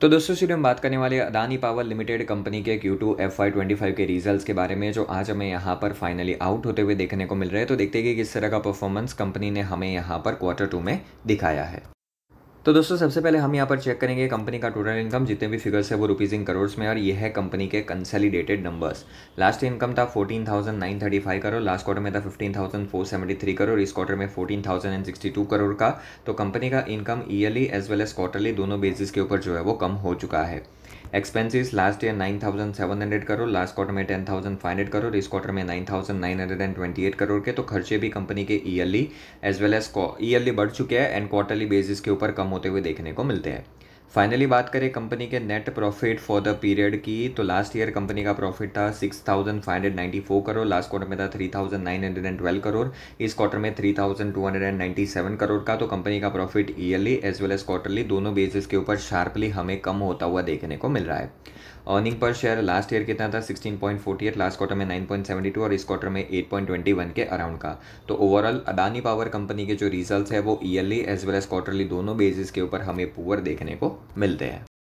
तो दोस्तों सीधे हम बात करने वाले अदानी पावर लिमिटेड कंपनी के Q2 two F twenty five के रिजल्ट्स के बारे में जो आज हमें यहाँ पर फाइनली आउट होते हुए देखने को मिल रहे हैं तो देखते हैं कि किस तरह का परफॉर्मेंस कंपनी ने हमें यहाँ पर क्वार्टर टू में दिखाया है तो दोस्तों सबसे पहले हम यहाँ पर चेक करेंगे कंपनी का टोटल इनकम जितने भी फिगर्स है वो रुपीज़ इन करोड़ में और ये है कंपनी के कंसोलिडेटेड नंबर्स लास्ट इनकम था 14,935 करोड़ लास्ट क्वार्टर में था 15,473 करोड़ इस क्वार्टर में 14,062 करोड़ का तो कंपनी का income yearly as well as quarterly दोनों बेसिस के ऊपर जो है वो कम हो चुका है expenses last year 9,700 crore last quarter में 10,500 करोड़ इस क्वार्टर में 9,928 करोड़ के तो खर्चे भी कंपनी के yearly as well as yearly बढ़ चुके हैं एंड क्वार्टरली बेसिस के ऊपर कम होते हुए देखने को मिलते हैं फाइनली बात करें कंपनी के net profit for the period की तो लास्ट ईयर कंपनी का प्रॉफिट था 6,594 करोड़ लास्ट क्वार्टर में था 3,912 करोड़ इस क्वार्टर में 3,297 करोड़ का तो कंपनी का profit yearly as well as quarterly दोनों बेसिस के ऊपर शार्पली हमें कम होता हुआ देखने को मिल रहा है earning per share last year कितना था 16.48 लास्ट क्वार्टर में 9.72 और इस क्वार्टर में 8.21 के अराउंड का तो ओवरऑल अडानी पावर कंपनी के जो रिजल्ट्स है वो yearly as well as quarterly दोनों बेसिस के ऊपर हमें पुअर देखने को मिलते हैं